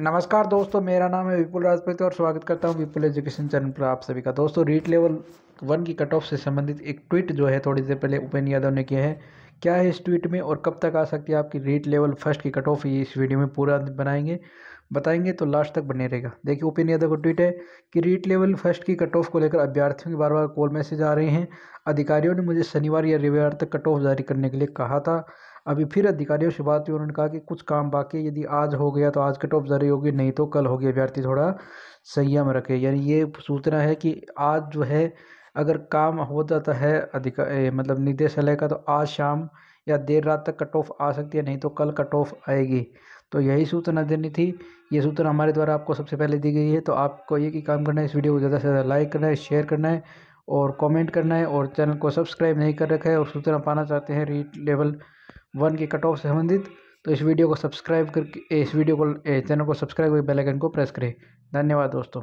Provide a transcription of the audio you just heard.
नमस्कार दोस्तों मेरा नाम है विपुल राजपति और स्वागत करता हूँ विपुल एजुकेशन चैनल पर आप सभी का दोस्तों रीट लेवल वन की कट ऑफ से संबंधित एक ट्वीट जो है थोड़ी देर पहले उपेन यादव ने किया है क्या है इस ट्वीट में और कब तक आ सकती है आपकी रीट लेवल फर्स्ट की कट ऑफ ये इस वीडियो में पूरा बनाएंगे बताएंगे तो लास्ट तक बने रहेगा देखिए उपेन यादव का ट्वीट है कि रीट लेवल फर्स्ट की कट ऑफ को लेकर अभ्यर्थियों के बार बार कॉल मैसेज आ रहे हैं अधिकारियों ने मुझे शनिवार या रविवार तक कट ऑफ जारी करने के लिए कहा था अभी फिर अधिकारियों से बात हुई उन्होंने कहा कि कुछ काम बाकी यदि आज हो गया तो आज कट ऑफ जारी होगी नहीं तो कल होगी अभ्यर्थी थोड़ा संयम रखे यानी ये सूचना है कि आज जो है अगर काम हो जाता है अधिकार मतलब निदेशालय का तो आज शाम या देर रात तक कट ऑफ आ सकती है नहीं तो कल कट ऑफ आएगी तो यही सूचना देनी थी ये सूचना हमारे द्वारा आपको सबसे पहले दी गई है तो आपको ये कि काम करना है इस वीडियो को ज़्यादा से ज़्यादा लाइक करना है शेयर करना है और कमेंट करना है और चैनल को सब्सक्राइब नहीं कर रखा है और सूचना पाना चाहते हैं रीट लेवल वन के कट ऑफ से संबंधित तो इस वीडियो को सब्सक्राइब करके इस वीडियो को चैनल को सब्सक्राइब करके बेल आइकन को प्रेस करें धन्यवाद दोस्तों